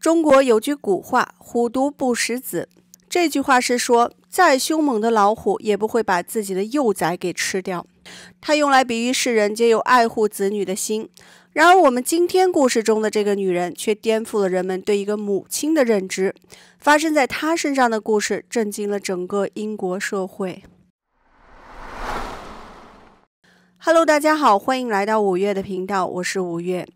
中国有句古话，“虎毒不食子”，这句话是说，再凶猛的老虎也不会把自己的幼崽给吃掉。它用来比喻世人皆有爱护子女的心。然而，我们今天故事中的这个女人却颠覆了人们对一个母亲的认知。发生在她身上的故事震惊了整个英国社会。Hello，大家好，欢迎来到五月的频道，我是五月。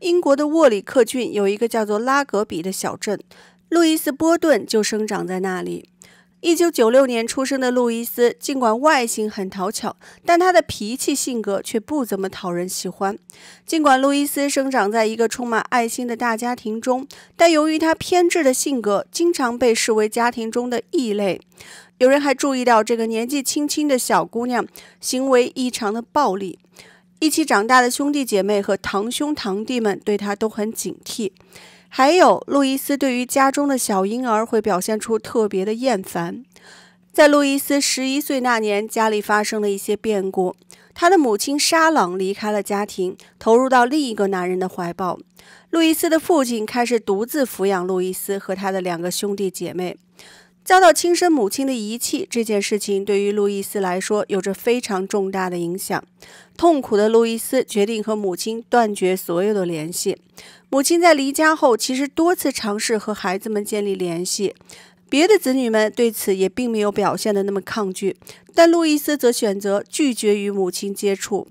英国的沃里克郡有一个叫做拉格比的小镇，路易斯·波顿就生长在那里。一九九六年出生的路易斯，尽管外形很讨巧，但他的脾气性格却不怎么讨人喜欢。尽管路易斯生长在一个充满爱心的大家庭中，但由于他偏执的性格，经常被视为家庭中的异类。有人还注意到，这个年纪轻轻的小姑娘行为异常的暴力。一起长大的兄弟姐妹和堂兄堂弟们对他都很警惕，还有路易斯对于家中的小婴儿会表现出特别的厌烦。在路易斯十一岁那年，家里发生了一些变故，他的母亲莎朗离开了家庭，投入到另一个男人的怀抱。路易斯的父亲开始独自抚养路易斯和他的两个兄弟姐妹。遭到亲生母亲的遗弃这件事情，对于路易斯来说有着非常重大的影响。痛苦的路易斯决定和母亲断绝所有的联系。母亲在离家后，其实多次尝试和孩子们建立联系，别的子女们对此也并没有表现的那么抗拒，但路易斯则选择拒绝与母亲接触。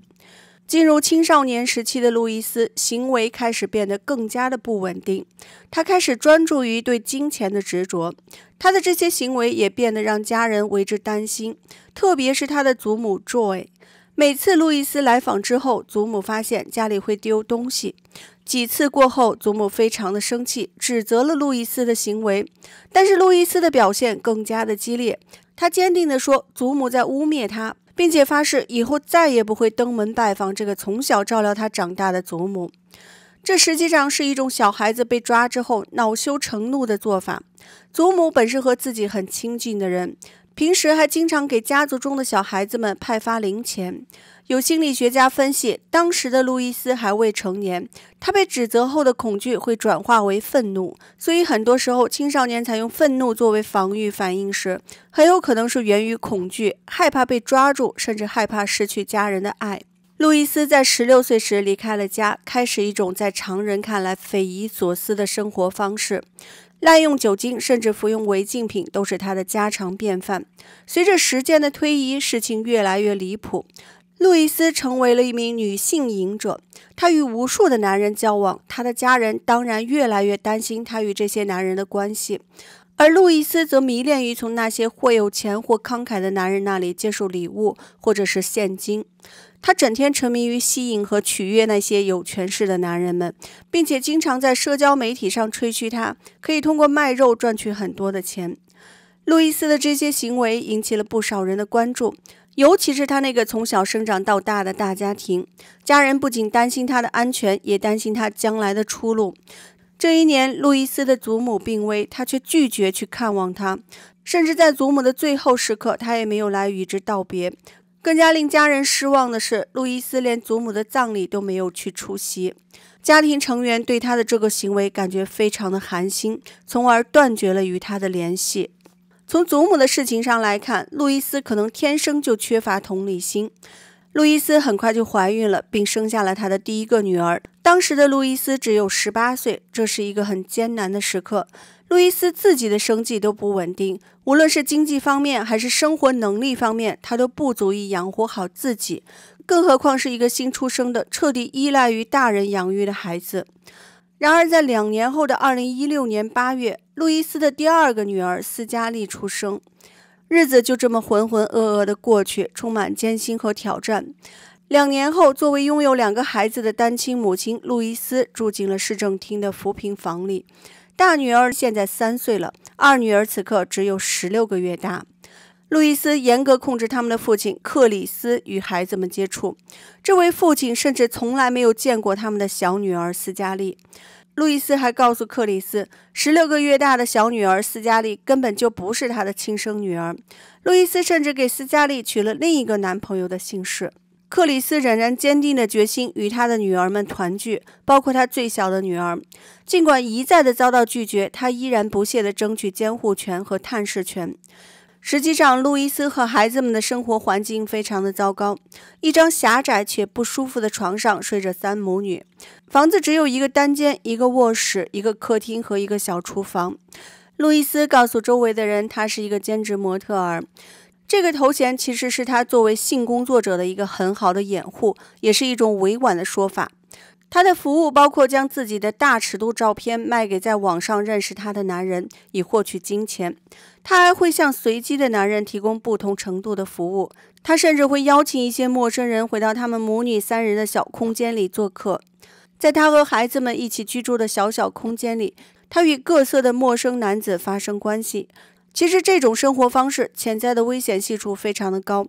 进入青少年时期的路易斯，行为开始变得更加的不稳定。他开始专注于对金钱的执着，他的这些行为也变得让家人为之担心，特别是他的祖母 Joy。每次路易斯来访之后，祖母发现家里会丢东西，几次过后，祖母非常的生气，指责了路易斯的行为。但是路易斯的表现更加的激烈，他坚定地说：“祖母在污蔑他。”并且发誓以后再也不会登门拜访这个从小照料他长大的祖母。这实际上是一种小孩子被抓之后恼羞成怒的做法。祖母本是和自己很亲近的人。平时还经常给家族中的小孩子们派发零钱。有心理学家分析，当时的路易斯还未成年，他被指责后的恐惧会转化为愤怒，所以很多时候青少年采用愤怒作为防御反应时，很有可能是源于恐惧，害怕被抓住，甚至害怕失去家人的爱。路易斯在十六岁时离开了家，开始一种在常人看来匪夷所思的生活方式。滥用酒精，甚至服用违禁品，都是他的家常便饭。随着时间的推移，事情越来越离谱。路易斯成为了一名女性瘾者，她与无数的男人交往，她的家人当然越来越担心她与这些男人的关系。而路易斯则迷恋于从那些或有钱或慷慨的男人那里接受礼物，或者是现金。他整天沉迷于吸引和取悦那些有权势的男人们，并且经常在社交媒体上吹嘘他可以通过卖肉赚取很多的钱。路易斯的这些行为引起了不少人的关注，尤其是他那个从小生长到大的大家庭。家人不仅担心他的安全，也担心他将来的出路。这一年，路易斯的祖母病危，他却拒绝去看望他，甚至在祖母的最后时刻，他也没有来与之道别。更加令家人失望的是，路易斯连祖母的葬礼都没有去出席。家庭成员对他的这个行为感觉非常的寒心，从而断绝了与他的联系。从祖母的事情上来看，路易斯可能天生就缺乏同理心。路易斯很快就怀孕了，并生下了她的第一个女儿。当时的路易斯只有十八岁，这是一个很艰难的时刻。路易斯自己的生计都不稳定，无论是经济方面还是生活能力方面，她都不足以养活好自己，更何况是一个新出生的、彻底依赖于大人养育的孩子。然而，在两年后的二零一六年八月，路易斯的第二个女儿斯嘉丽出生。日子就这么浑浑噩噩地过去，充满艰辛和挑战。两年后，作为拥有两个孩子的单亲母亲，路易斯住进了市政厅的扶贫房里。大女儿现在三岁了，二女儿此刻只有十六个月大。路易斯严格控制他们的父亲克里斯与孩子们接触。这位父亲甚至从来没有见过他们的小女儿斯嘉丽。路易斯还告诉克里斯，十六个月大的小女儿斯嘉丽根本就不是他的亲生女儿。路易斯甚至给斯嘉丽取了另一个男朋友的姓氏。克里斯仍然坚定的决心与他的女儿们团聚，包括他最小的女儿。尽管一再的遭到拒绝，他依然不懈地争取监护权和探视权。实际上，路易斯和孩子们的生活环境非常的糟糕。一张狭窄且不舒服的床上睡着三母女。房子只有一个单间、一个卧室、一个客厅和一个小厨房。路易斯告诉周围的人，他是一个兼职模特儿。这个头衔其实是他作为性工作者的一个很好的掩护，也是一种委婉的说法。他的服务包括将自己的大尺度照片卖给在网上认识他的男人以获取金钱。他还会向随机的男人提供不同程度的服务。他甚至会邀请一些陌生人回到他们母女三人的小空间里做客。在她和孩子们一起居住的小小空间里，她与各色的陌生男子发生关系。其实，这种生活方式潜在的危险系数非常的高。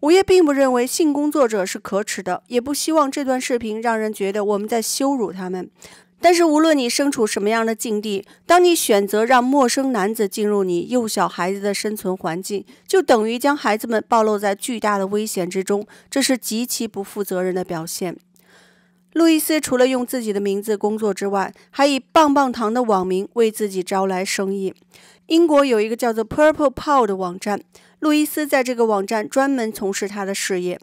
我也并不认为性工作者是可耻的，也不希望这段视频让人觉得我们在羞辱他们。但是，无论你身处什么样的境地，当你选择让陌生男子进入你幼小孩子的生存环境，就等于将孩子们暴露在巨大的危险之中，这是极其不负责任的表现。路易斯除了用自己的名字工作之外，还以棒棒糖的网名为自己招来生意。英国有一个叫做 Purple Pod 的网站，路易斯在这个网站专门从事他的事业。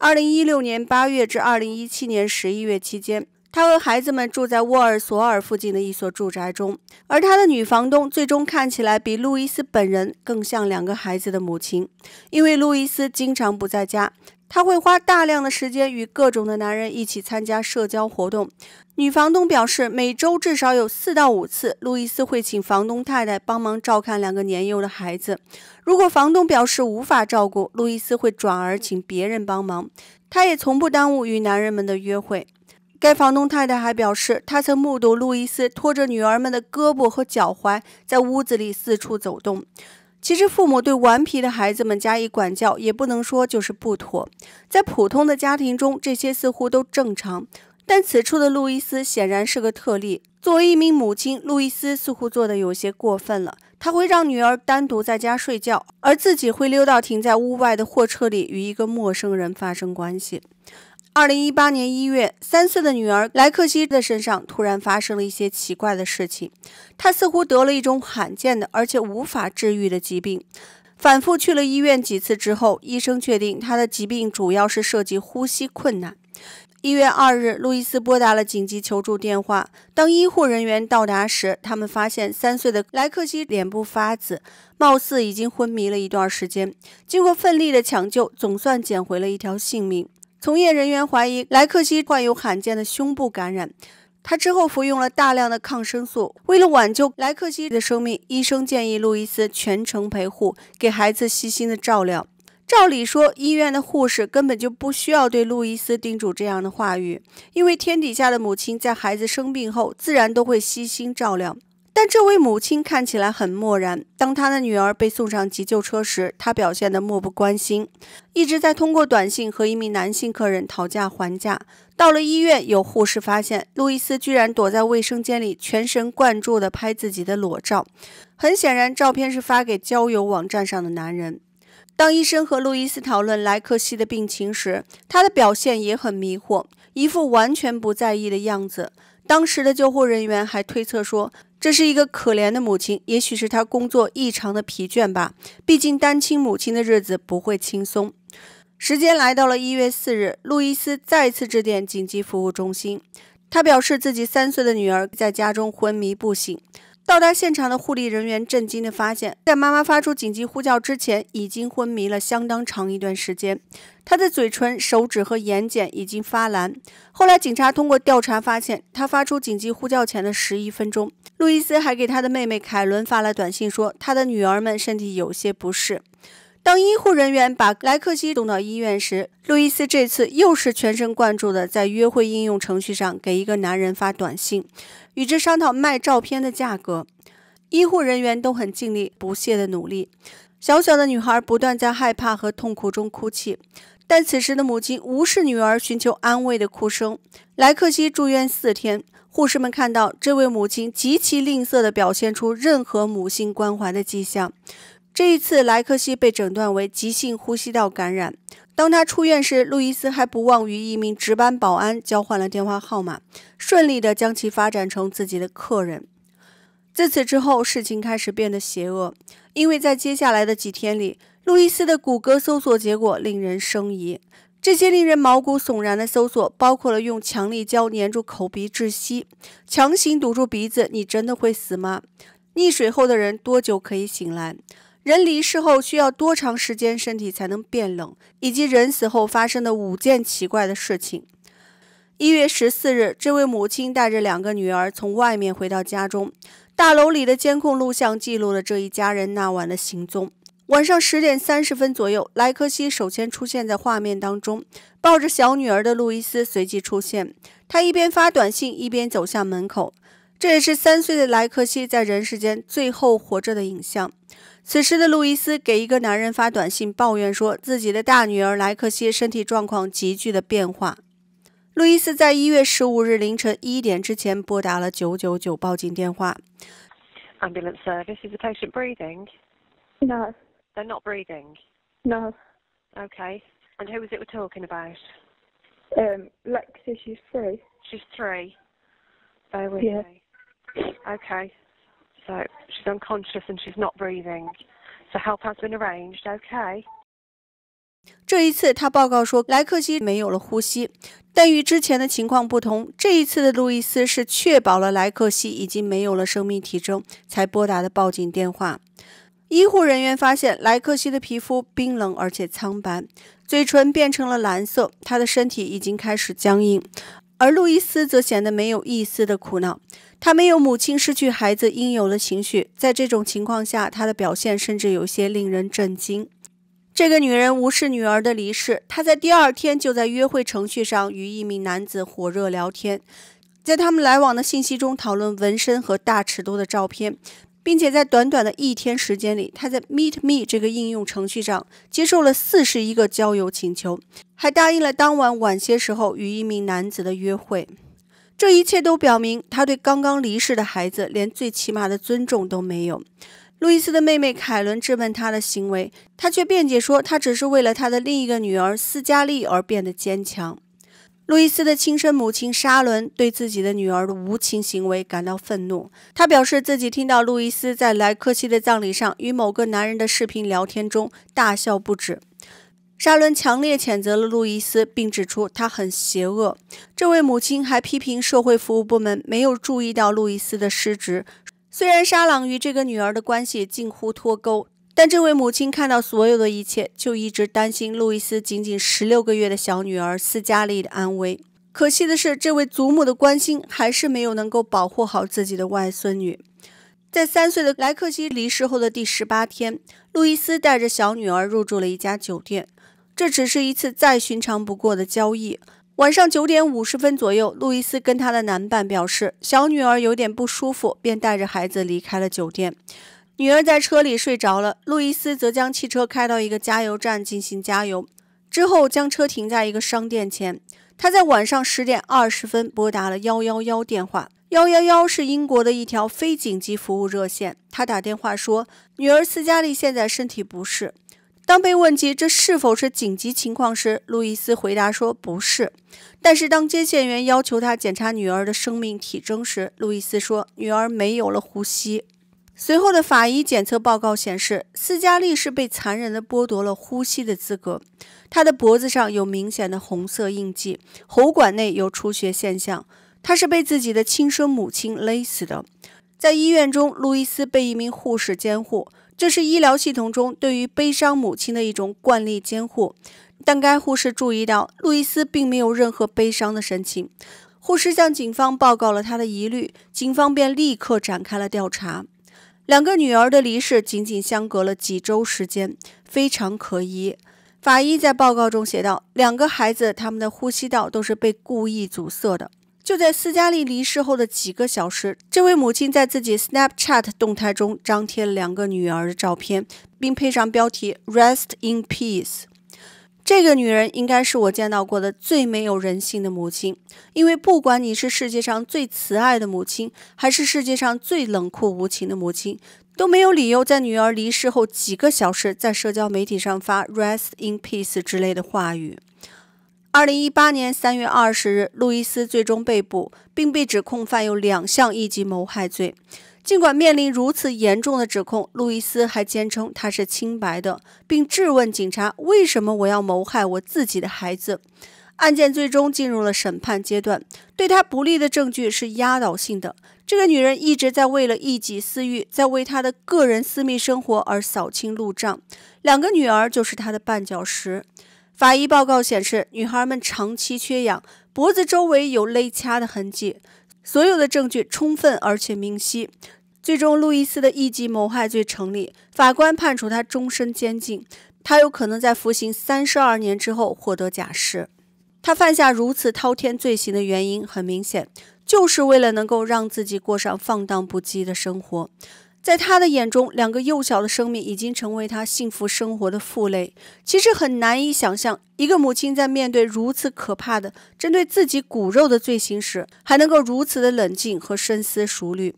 2016年8月至2017年11月期间，他和孩子们住在沃尔索尔附近的一所住宅中，而他的女房东最终看起来比路易斯本人更像两个孩子的母亲，因为路易斯经常不在家。她会花大量的时间与各种的男人一起参加社交活动。女房东表示，每周至少有四到五次，路易斯会请房东太太帮忙照看两个年幼的孩子。如果房东表示无法照顾，路易斯会转而请别人帮忙。她也从不耽误与男人们的约会。该房东太太还表示，她曾目睹路易斯拖着女儿们的胳膊和脚踝在屋子里四处走动。其实，父母对顽皮的孩子们加以管教，也不能说就是不妥。在普通的家庭中，这些似乎都正常。但此处的路易斯显然是个特例。作为一名母亲，路易斯似乎做得有些过分了。她会让女儿单独在家睡觉，而自己会溜到停在屋外的货车里，与一个陌生人发生关系。二零一八年一月，三岁的女儿莱克西的身上突然发生了一些奇怪的事情。她似乎得了一种罕见的，而且无法治愈的疾病。反复去了医院几次之后，医生确定她的疾病主要是涉及呼吸困难。一月二日，路易斯拨打了紧急求助电话。当医护人员到达时，他们发现三岁的莱克西脸部发紫，貌似已经昏迷了一段时间。经过奋力的抢救，总算捡回了一条性命。从业人员怀疑莱克西患有罕见的胸部感染，他之后服用了大量的抗生素。为了挽救莱克西的生命，医生建议路易斯全程陪护，给孩子细心的照料。照理说，医院的护士根本就不需要对路易斯叮嘱这样的话语，因为天底下的母亲在孩子生病后，自然都会悉心照料。但这位母亲看起来很漠然。当她的女儿被送上急救车时，她表现得漠不关心，一直在通过短信和一名男性客人讨价还价。到了医院，有护士发现路易斯居然躲在卫生间里，全神贯注地拍自己的裸照。很显然，照片是发给交友网站上的男人。当医生和路易斯讨论莱克西的病情时，他的表现也很迷惑，一副完全不在意的样子。当时的救护人员还推测说。这是一个可怜的母亲，也许是他工作异常的疲倦吧。毕竟单亲母亲的日子不会轻松。时间来到了一月四日，路易斯再次致电紧急服务中心，他表示自己三岁的女儿在家中昏迷不醒。到达现场的护理人员震惊地发现，在妈妈发出紧急呼叫之前，已经昏迷了相当长一段时间。她的嘴唇、手指和眼睑已经发蓝。后来，警察通过调查发现，她发出紧急呼叫前的十一分钟，路易斯还给他的妹妹凯伦发了短信，说他的女儿们身体有些不适。当医护人员把莱克西送到医院时，路易斯这次又是全神贯注地在约会应用程序上给一个男人发短信，与之商讨卖照片的价格。医护人员都很尽力、不懈的努力。小小的女孩不断在害怕和痛苦中哭泣，但此时的母亲无视女儿寻求安慰的哭声。莱克西住院四天，护士们看到这位母亲极其吝啬地表现出任何母性关怀的迹象。这一次，莱克西被诊断为急性呼吸道感染。当他出院时，路易斯还不忘与一名值班保安交换了电话号码，顺利地将其发展成自己的客人。自此之后，事情开始变得邪恶，因为在接下来的几天里，路易斯的谷歌搜索结果令人生疑。这些令人毛骨悚然的搜索包括了用强力胶粘住口鼻窒息、强行堵住鼻子，你真的会死吗？溺水后的人多久可以醒来？人离世后需要多长时间身体才能变冷？以及人死后发生的五件奇怪的事情。一月十四日，这位母亲带着两个女儿从外面回到家中。大楼里的监控录像记录了这一家人那晚的行踪。晚上十点三十分左右，莱克西首先出现在画面当中，抱着小女儿的路易斯随即出现。他一边发短信，一边走向门口。这也是三岁的莱克西在人世间最后活着的影像。此时的路易斯给一个男人发短信抱怨说，自己的大女儿莱克西身体状况急剧的变化。路易斯在一月十五日凌晨一点之前拨打了九九九报警电话。Ambulance service is the patient breathing? No, they're not breathing. No. Okay. And who was it we're talking about? Um, Lexi, she's three. She's three. Bear with yeah. me. Okay. So she's unconscious and she's not breathing. So help has been arranged. Okay. 这一次，他报告说莱克西没有了呼吸，但与之前的情况不同，这一次的路易斯是确保了莱克西已经没有了生命体征，才拨打的报警电话。医护人员发现莱克西的皮肤冰冷而且苍白，嘴唇变成了蓝色，他的身体已经开始僵硬，而路易斯则显得没有一丝的苦恼。她没有母亲失去孩子应有的情绪，在这种情况下，她的表现甚至有些令人震惊。这个女人无视女儿的离世，她在第二天就在约会程序上与一名男子火热聊天，在他们来往的信息中讨论纹身和大尺度的照片，并且在短短的一天时间里，她在 Meet Me 这个应用程序上接受了四十一个交友请求，还答应了当晚晚些时候与一名男子的约会。这一切都表明，他对刚刚离世的孩子连最起码的尊重都没有。路易斯的妹妹凯伦质问他的行为，他却辩解说，他只是为了他的另一个女儿斯嘉丽而变得坚强。路易斯的亲生母亲沙伦对自己的女儿的无情行为感到愤怒，她表示自己听到路易斯在莱克西的葬礼上与某个男人的视频聊天中大笑不止。沙伦强烈谴责了路易斯，并指出他很邪恶。这位母亲还批评社会服务部门没有注意到路易斯的失职。虽然沙朗与这个女儿的关系近乎脱钩，但这位母亲看到所有的一切，就一直担心路易斯仅仅十六个月的小女儿斯嘉丽的安危。可惜的是，这位祖母的关心还是没有能够保护好自己的外孙女。在三岁的莱克西离世后的第十八天，路易斯带着小女儿入住了一家酒店。这只是一次再寻常不过的交易。晚上九点五十分左右，路易斯跟他的男伴表示小女儿有点不舒服，便带着孩子离开了酒店。女儿在车里睡着了，路易斯则将汽车开到一个加油站进行加油，之后将车停在一个商店前。他在晚上十点二十分拨打了幺幺幺电话。幺幺幺是英国的一条非紧急服务热线。他打电话说，女儿斯嘉丽现在身体不适。当被问及这是否是紧急情况时，路易斯回答说不是。但是当接线员要求他检查女儿的生命体征时，路易斯说女儿没有了呼吸。随后的法医检测报告显示，斯嘉丽是被残忍地剥夺了呼吸的资格。她的脖子上有明显的红色印记，喉管内有出血现象。她是被自己的亲生母亲勒死的。在医院中，路易斯被一名护士监护，这是医疗系统中对于悲伤母亲的一种惯例监护。但该护士注意到，路易斯并没有任何悲伤的神情。护士向警方报告了他的疑虑，警方便立刻展开了调查。两个女儿的离世仅仅相隔了几周时间，非常可疑。法医在报告中写道：“两个孩子，他们的呼吸道都是被故意阻塞的。”就在斯嘉丽离世后的几个小时，这位母亲在自己 Snapchat 动态中张贴了两个女儿的照片，并配上标题 "Rest in peace"。这个女人应该是我见到过的最没有人性的母亲，因为不管你是世界上最慈爱的母亲，还是世界上最冷酷无情的母亲，都没有理由在女儿离世后几个小时在社交媒体上发 "Rest in peace" 之类的话语。二零一八年三月二十日，路易斯最终被捕，并被指控犯有两项一级谋害罪。尽管面临如此严重的指控，路易斯还坚称他是清白的，并质问警察：“为什么我要谋害我自己的孩子？”案件最终进入了审判阶段，对他不利的证据是压倒性的。这个女人一直在为了一己私欲，在为她的个人私密生活而扫清路障，两个女儿就是她的绊脚石。法医报告显示，女孩们长期缺氧，脖子周围有勒掐的痕迹。所有的证据充分而且明晰。最终，路易斯的一级谋害罪成立，法官判处他终身监禁。他有可能在服刑三十二年之后获得假释。他犯下如此滔天罪行的原因很明显，就是为了能够让自己过上放荡不羁的生活。在他的眼中，两个幼小的生命已经成为他幸福生活的负累。其实很难以想象，一个母亲在面对如此可怕的针对自己骨肉的罪行时，还能够如此的冷静和深思熟虑。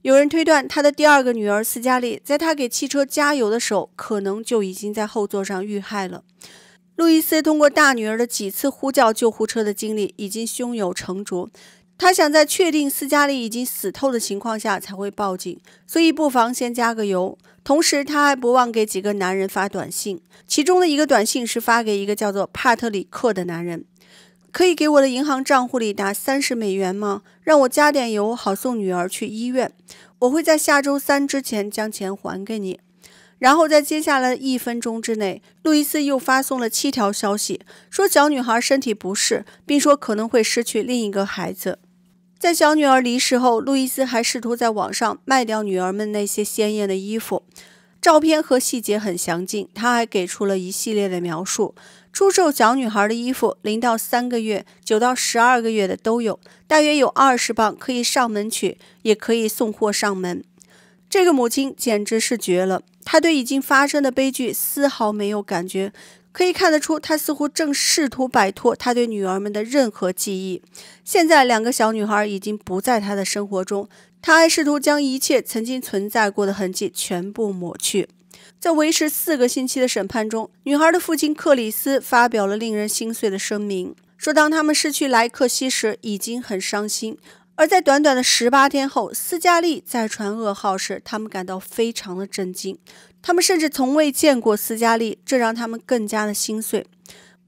有人推断，他的第二个女儿斯嘉丽，在他给汽车加油的时候，可能就已经在后座上遇害了。路易斯通过大女儿的几次呼叫救护车的经历，已经胸有成竹。他想在确定斯嘉丽已经死透的情况下才会报警，所以不妨先加个油。同时，他还不忘给几个男人发短信，其中的一个短信是发给一个叫做帕特里克的男人：“可以给我的银行账户里打三十美元吗？让我加点油，好送女儿去医院。我会在下周三之前将钱还给你。”然后，在接下来一分钟之内，路易斯又发送了七条消息，说小女孩身体不适，并说可能会失去另一个孩子。在小女儿离世后，路易斯还试图在网上卖掉女儿们那些鲜艳的衣服，照片和细节很详尽。他还给出了一系列的描述：出售小女孩的衣服，零到三个月、九到十二个月的都有，大约有二十磅，可以上门取，也可以送货上门。这个母亲简直是绝了，她对已经发生的悲剧丝毫没有感觉。可以看得出，他似乎正试图摆脱他对女儿们的任何记忆。现在，两个小女孩已经不在他的生活中，他还试图将一切曾经存在过的痕迹全部抹去。在维持四个星期的审判中，女孩的父亲克里斯发表了令人心碎的声明，说当他们失去莱克西时已经很伤心，而在短短的十八天后，斯嘉丽再传噩耗时，他们感到非常的震惊。他们甚至从未见过斯嘉丽，这让他们更加的心碎。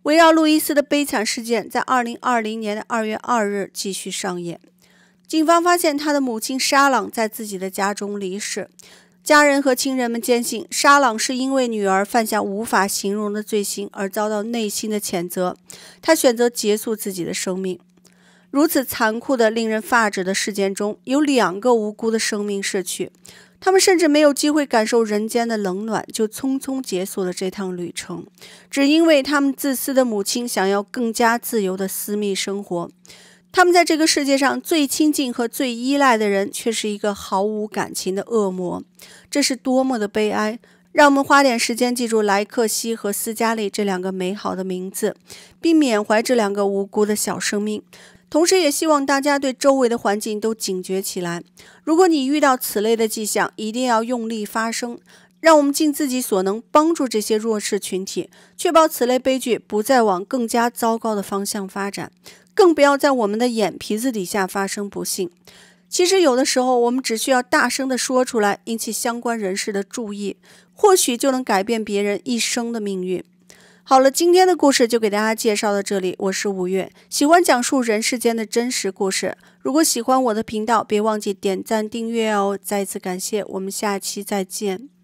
围绕路易斯的悲惨事件，在二零二零年的二月二日继续上演。警方发现他的母亲沙朗在自己的家中离世。家人和亲人们坚信，沙朗是因为女儿犯下无法形容的罪行而遭到内心的谴责，他选择结束自己的生命。如此残酷的、令人发指的事件中，有两个无辜的生命逝去。他们甚至没有机会感受人间的冷暖，就匆匆结束了这趟旅程，只因为他们自私的母亲想要更加自由的私密生活。他们在这个世界上最亲近和最依赖的人，却是一个毫无感情的恶魔。这是多么的悲哀！让我们花点时间记住莱克西和斯嘉丽这两个美好的名字，并缅怀这两个无辜的小生命。同时，也希望大家对周围的环境都警觉起来。如果你遇到此类的迹象，一定要用力发声，让我们尽自己所能帮助这些弱势群体，确保此类悲剧不再往更加糟糕的方向发展，更不要在我们的眼皮子底下发生不幸。其实，有的时候我们只需要大声地说出来，引起相关人士的注意，或许就能改变别人一生的命运。好了，今天的故事就给大家介绍到这里。我是五月，喜欢讲述人世间的真实故事。如果喜欢我的频道，别忘记点赞订阅哦！再次感谢，我们下期再见。